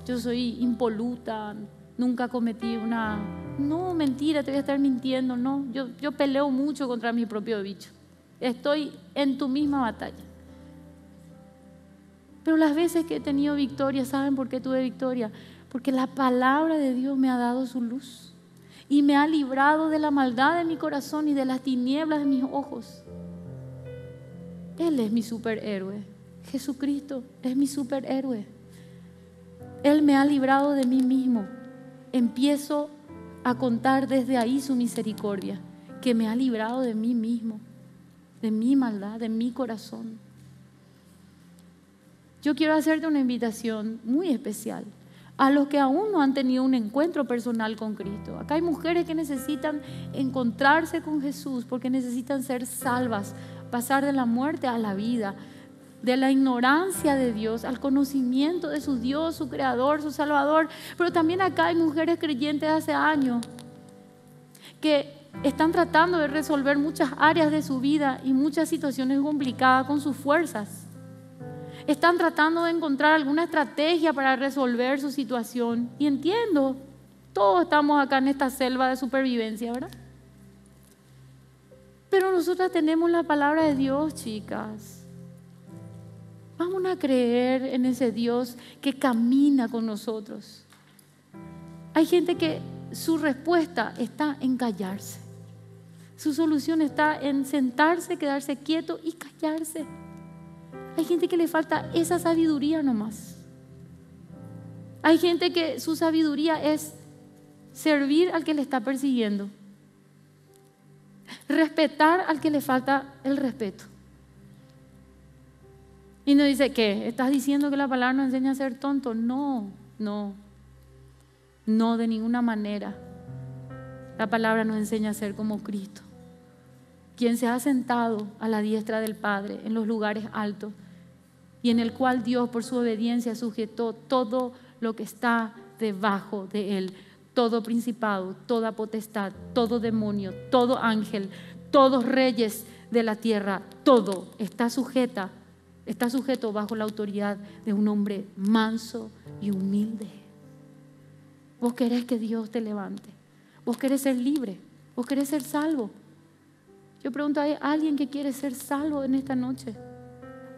yo soy impoluta, nunca cometí una, no, mentira, te voy a estar mintiendo, no, yo, yo peleo mucho contra mi propio bicho, estoy en tu misma batalla. Pero las veces que he tenido victoria, ¿saben por qué tuve victoria? Porque la palabra de Dios me ha dado su luz y me ha librado de la maldad de mi corazón y de las tinieblas de mis ojos. Él es mi superhéroe. Jesucristo es mi superhéroe. Él me ha librado de mí mismo empiezo a contar desde ahí su misericordia, que me ha librado de mí mismo, de mi maldad, de mi corazón. Yo quiero hacerte una invitación muy especial a los que aún no han tenido un encuentro personal con Cristo. Acá hay mujeres que necesitan encontrarse con Jesús porque necesitan ser salvas, pasar de la muerte a la vida, de la ignorancia de Dios al conocimiento de su Dios, su Creador, su Salvador. Pero también acá hay mujeres creyentes hace años que están tratando de resolver muchas áreas de su vida y muchas situaciones complicadas con sus fuerzas. Están tratando de encontrar alguna estrategia para resolver su situación. Y entiendo, todos estamos acá en esta selva de supervivencia, ¿verdad? Pero nosotras tenemos la palabra de Dios, chicas. Vamos a creer en ese Dios que camina con nosotros. Hay gente que su respuesta está en callarse. Su solución está en sentarse, quedarse quieto y callarse. Hay gente que le falta esa sabiduría nomás. Hay gente que su sabiduría es servir al que le está persiguiendo, respetar al que le falta el respeto y nos dice, ¿qué? ¿Estás diciendo que la palabra nos enseña a ser tonto. No, no. No, de ninguna manera. La palabra nos enseña a ser como Cristo, quien se ha sentado a la diestra del Padre en los lugares altos y en el cual Dios por su obediencia sujetó todo lo que está debajo de él, todo principado, toda potestad, todo demonio, todo ángel, todos reyes de la tierra, todo está sujeta Está sujeto bajo la autoridad de un hombre manso y humilde. Vos querés que Dios te levante. Vos querés ser libre. Vos querés ser salvo. Yo pregunto, a alguien que quiere ser salvo en esta noche?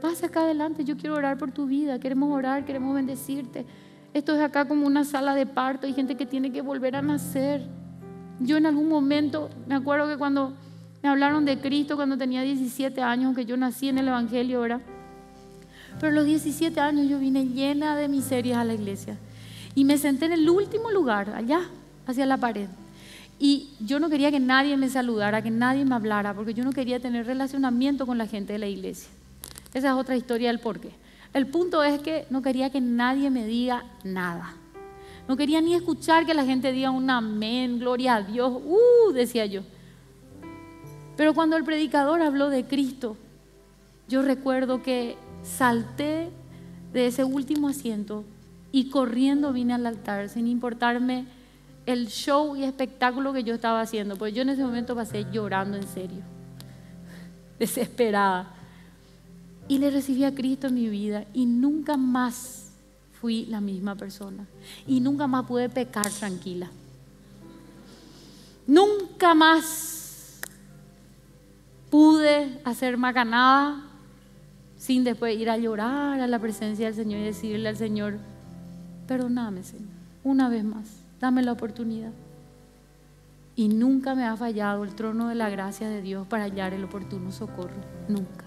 Pase acá adelante, yo quiero orar por tu vida, queremos orar, queremos bendecirte. Esto es acá como una sala de parto, hay gente que tiene que volver a nacer. Yo en algún momento, me acuerdo que cuando me hablaron de Cristo, cuando tenía 17 años, que yo nací en el Evangelio, ¿verdad? Pero a los 17 años yo vine llena de miserias a la iglesia. Y me senté en el último lugar, allá, hacia la pared. Y yo no quería que nadie me saludara, que nadie me hablara, porque yo no quería tener relacionamiento con la gente de la iglesia. Esa es otra historia del porqué. El punto es que no quería que nadie me diga nada. No quería ni escuchar que la gente diga un amén, gloria a Dios, uh, decía yo. Pero cuando el predicador habló de Cristo, yo recuerdo que salté de ese último asiento y corriendo vine al altar sin importarme el show y espectáculo que yo estaba haciendo, porque yo en ese momento pasé llorando en serio, desesperada. Y le recibí a Cristo en mi vida y nunca más fui la misma persona y nunca más pude pecar tranquila. Nunca más pude hacer más macanada, sin después ir a llorar a la presencia del Señor y decirle al Señor, perdóname Señor, una vez más, dame la oportunidad. Y nunca me ha fallado el trono de la gracia de Dios para hallar el oportuno socorro, nunca.